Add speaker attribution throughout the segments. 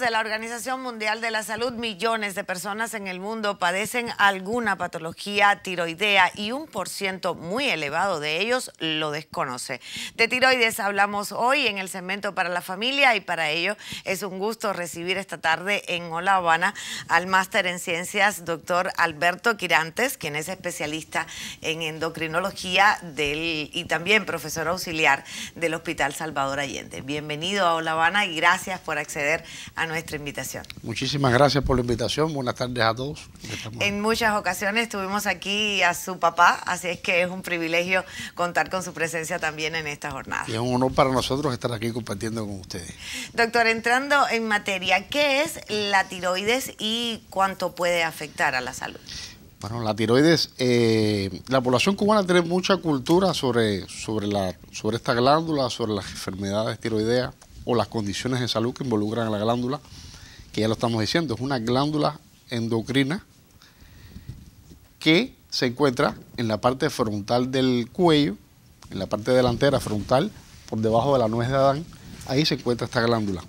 Speaker 1: de la Organización Mundial de la Salud, millones de personas en el mundo padecen alguna patología tiroidea y un por ciento muy elevado de ellos lo desconoce. De tiroides hablamos hoy en el segmento para la familia y para ello es un gusto recibir esta tarde en Hola Habana al máster en ciencias, doctor Alberto Quirantes, quien es especialista en endocrinología del, y también profesor auxiliar del Hospital Salvador Allende. Bienvenido a Hola Habana y gracias por acceder a nuestra invitación.
Speaker 2: Muchísimas gracias por la invitación. Buenas tardes a todos. En
Speaker 1: muchas ocasiones estuvimos aquí a su papá, así es que es un privilegio contar con su presencia también en esta jornada.
Speaker 2: es un honor para nosotros estar aquí compartiendo con ustedes.
Speaker 1: Doctor, entrando en materia, ¿qué es la tiroides y cuánto puede afectar a la salud?
Speaker 2: Bueno, la tiroides, eh, la población cubana tiene mucha cultura sobre, sobre, la, sobre esta glándula, sobre las enfermedades tiroideas o las condiciones de salud que involucran a la glándula, que ya lo estamos diciendo, es una glándula endocrina que se encuentra en la parte frontal del cuello, en la parte delantera frontal, por debajo de la nuez de Adán, ahí se encuentra esta glándula.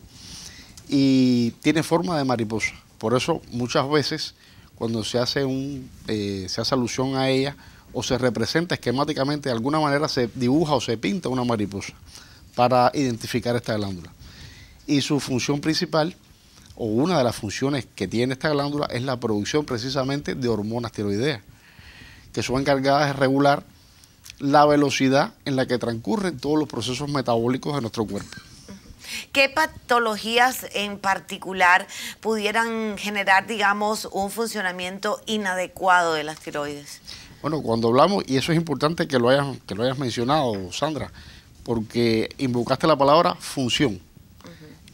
Speaker 2: Y tiene forma de mariposa. Por eso muchas veces cuando se hace, un, eh, se hace alusión a ella o se representa esquemáticamente, de alguna manera se dibuja o se pinta una mariposa para identificar esta glándula. Y su función principal, o una de las funciones que tiene esta glándula, es la producción precisamente de hormonas tiroideas, que son encargadas de regular la velocidad en la que transcurren todos los procesos metabólicos de nuestro cuerpo.
Speaker 1: ¿Qué patologías en particular pudieran generar, digamos, un funcionamiento inadecuado de las tiroides?
Speaker 2: Bueno, cuando hablamos, y eso es importante que lo hayas, que lo hayas mencionado, Sandra, porque invocaste la palabra función.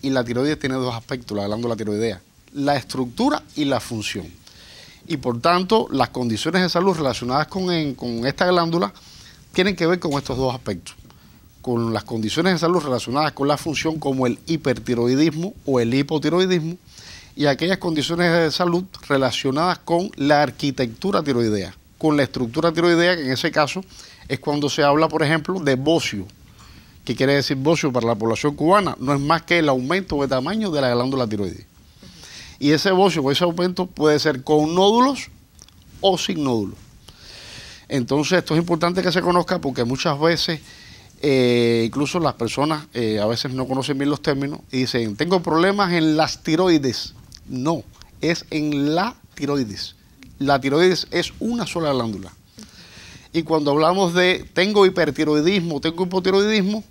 Speaker 2: Y la tiroides tiene dos aspectos, la glándula tiroidea, la estructura y la función. Y por tanto, las condiciones de salud relacionadas con, con esta glándula tienen que ver con estos dos aspectos, con las condiciones de salud relacionadas con la función como el hipertiroidismo o el hipotiroidismo y aquellas condiciones de salud relacionadas con la arquitectura tiroidea, con la estructura tiroidea, que en ese caso es cuando se habla, por ejemplo, de bocio, quiere decir bocio para la población cubana? No es más que el aumento de tamaño de la glándula tiroides. Y ese bocio o ese aumento puede ser con nódulos o sin nódulos. Entonces, esto es importante que se conozca porque muchas veces, eh, incluso las personas eh, a veces no conocen bien los términos y dicen, tengo problemas en las tiroides. No, es en la tiroides. La tiroides es una sola glándula. Y cuando hablamos de tengo hipertiroidismo, tengo hipotiroidismo,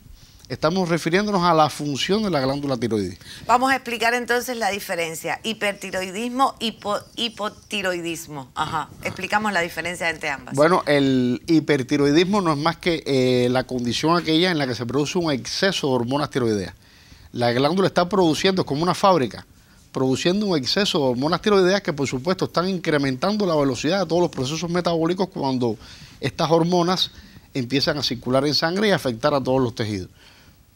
Speaker 2: estamos refiriéndonos a la función de la glándula tiroides.
Speaker 1: Vamos a explicar entonces la diferencia, hipertiroidismo, y hipotiroidismo. explicamos la diferencia entre ambas.
Speaker 2: Bueno, el hipertiroidismo no es más que eh, la condición aquella en la que se produce un exceso de hormonas tiroideas. La glándula está produciendo, es como una fábrica, produciendo un exceso de hormonas tiroideas que por supuesto están incrementando la velocidad de todos los procesos metabólicos cuando estas hormonas empiezan a circular en sangre y afectar a todos los tejidos.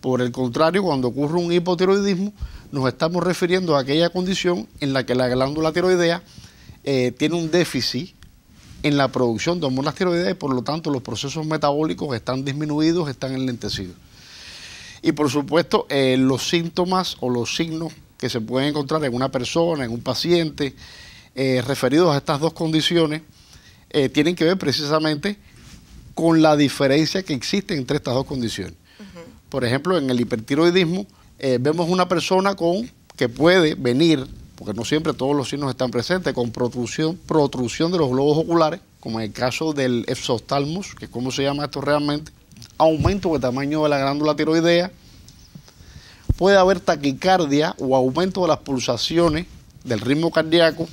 Speaker 2: Por el contrario, cuando ocurre un hipotiroidismo, nos estamos refiriendo a aquella condición en la que la glándula tiroidea eh, tiene un déficit en la producción de hormonas tiroideas y por lo tanto los procesos metabólicos están disminuidos, están enlentecidos. Y por supuesto, eh, los síntomas o los signos que se pueden encontrar en una persona, en un paciente, eh, referidos a estas dos condiciones, tienen que ver precisamente con la diferencia que existe entre estas dos condiciones. Por ejemplo, en el hipertiroidismo eh, vemos una persona con que puede venir, porque no siempre todos los signos están presentes, con protrusión, protrusión de los globos oculares, como en el caso del exostalmus, que es como se llama esto realmente, aumento del tamaño de la glándula tiroidea, puede haber taquicardia o aumento de las pulsaciones del ritmo cardíaco,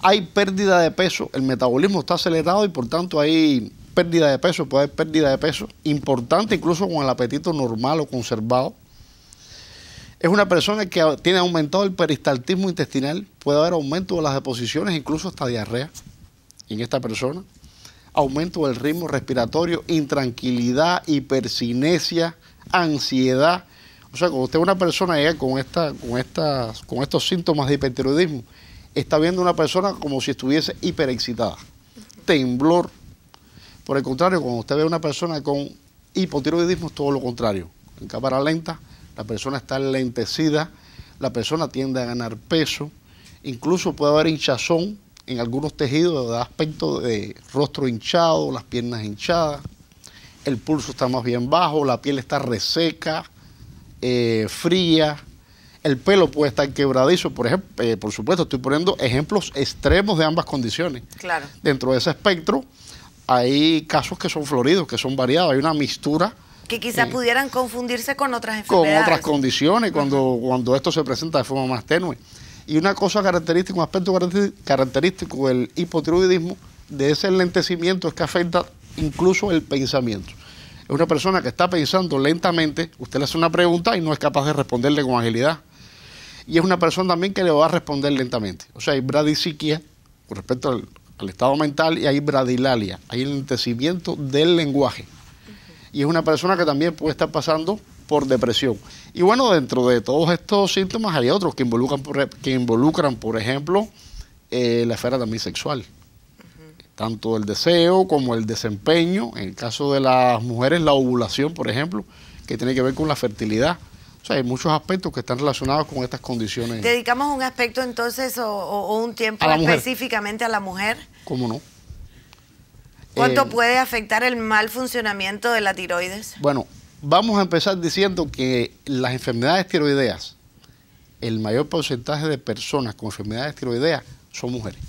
Speaker 2: hay pérdida de peso, el metabolismo está acelerado y por tanto hay pérdida de peso, puede haber pérdida de peso importante incluso con el apetito normal o conservado. Es una persona que tiene aumentado el peristaltismo intestinal, puede haber aumento de las deposiciones, incluso hasta diarrea en esta persona, aumento del ritmo respiratorio, intranquilidad, hipercinesia, ansiedad. O sea, cuando usted es una persona llega con, esta, con, con estos síntomas de hipertiroidismo, está viendo una persona como si estuviese hiperexcitada, temblor, por el contrario, cuando usted ve a una persona con hipotiroidismo, es todo lo contrario. En cámara lenta, la persona está lentecida, la persona tiende a ganar peso, incluso puede haber hinchazón en algunos tejidos de aspecto de rostro hinchado, las piernas hinchadas, el pulso está más bien bajo, la piel está reseca, eh, fría, el pelo puede estar quebradizo, por ejemplo, eh, por supuesto, estoy poniendo ejemplos extremos de ambas condiciones. Claro. Dentro de ese espectro, hay casos que son floridos, que son variados, hay una mistura.
Speaker 1: Que quizás pudieran confundirse con otras enfermedades. Con otras
Speaker 2: condiciones, cuando, cuando esto se presenta de forma más tenue. Y una cosa característica, un aspecto característico del hipotiroidismo, de ese lentecimiento es que afecta incluso el pensamiento. Es una persona que está pensando lentamente, usted le hace una pregunta y no es capaz de responderle con agilidad. Y es una persona también que le va a responder lentamente. O sea, hay bradiciquia con respecto al al estado mental y hay bradilalia, hay el del lenguaje. Y es una persona que también puede estar pasando por depresión. Y bueno, dentro de todos estos síntomas hay otros que involucran, por, que involucran, por ejemplo, eh, la esfera también sexual. Tanto el deseo como el desempeño. En el caso de las mujeres, la ovulación, por ejemplo, que tiene que ver con la fertilidad. O sea, hay muchos aspectos que están relacionados con estas condiciones.
Speaker 1: ¿Dedicamos un aspecto entonces o, un tiempo específicamente a la mujer?
Speaker 2: ¿Cómo no? ¿Cuánto eh, puede
Speaker 1: afectar el mal funcionamiento de la tiroides?
Speaker 2: Bueno, vamos a empezar diciendo que las enfermedades tiroideas, el mayor porcentaje de personas con enfermedades tiroideas son mujeres.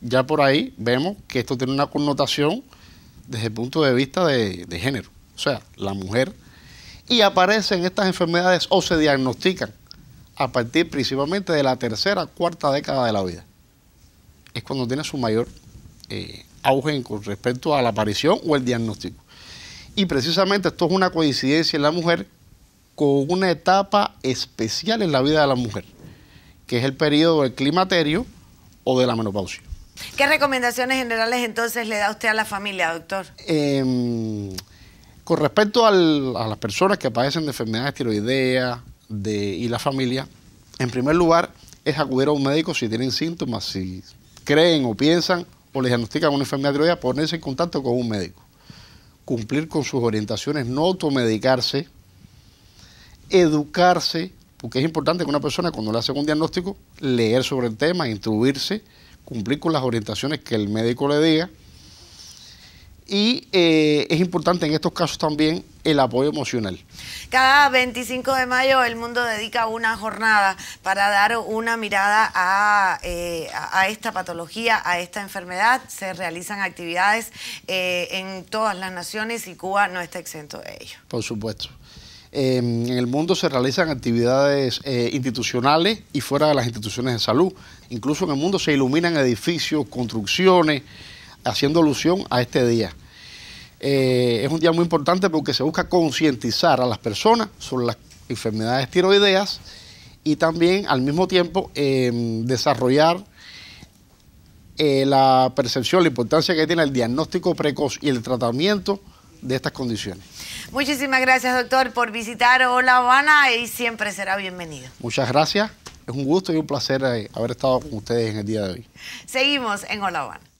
Speaker 2: Ya por ahí vemos que esto tiene una connotación desde el punto de vista de género. O sea, la mujer y aparecen estas enfermedades o se diagnostican a partir principalmente de la tercera, cuarta década de la vida. Es cuando tiene su mayor eh, auge con respecto a la aparición o el diagnóstico. Y precisamente esto es una coincidencia en la mujer con una etapa especial en la vida de la mujer, que es el periodo del climaterio o de la menopausia. ¿Qué
Speaker 1: recomendaciones generales entonces le da usted a la familia, doctor?
Speaker 2: Em, con respecto a las personas que padecen de enfermedades tiroideas de, y la familia, en primer lugar es acudir a un médico si tienen síntomas, si creen o piensan o les diagnostican una enfermedad tiroidea, ponerse en contacto con un médico. Cumplir con sus orientaciones, no automedicarse, educarse, porque es importante que una persona cuando le hace un diagnóstico, leer sobre el tema, instruirse, cumplir con las orientaciones que el médico le diga y eh, es importante en estos casos también el apoyo emocional.
Speaker 1: Cada 25 de mayo el mundo dedica una jornada para dar una mirada a, eh, esta patología, a esta enfermedad. Se realizan actividades eh, en todas las naciones y Cuba no está
Speaker 2: exento de ello. Por supuesto. Em, en el mundo se realizan actividades institucionales y fuera de las instituciones de salud. Incluso en el mundo se iluminan edificios, construcciones haciendo alusión a este día. Eh, es un día muy importante porque se busca concientizar a las personas sobre las enfermedades tiroideas y también al mismo tiempo em, desarrollar eh, la percepción, la importancia que tiene el diagnóstico precoz y el tratamiento de estas condiciones.
Speaker 1: Muchísimas gracias, doctor, por visitar Hola Habana y siempre será bienvenido.
Speaker 2: Muchas gracias. Es un gusto y un placer eh, haber estado con ustedes en el día de hoy.
Speaker 1: Seguimos en Hola Habana.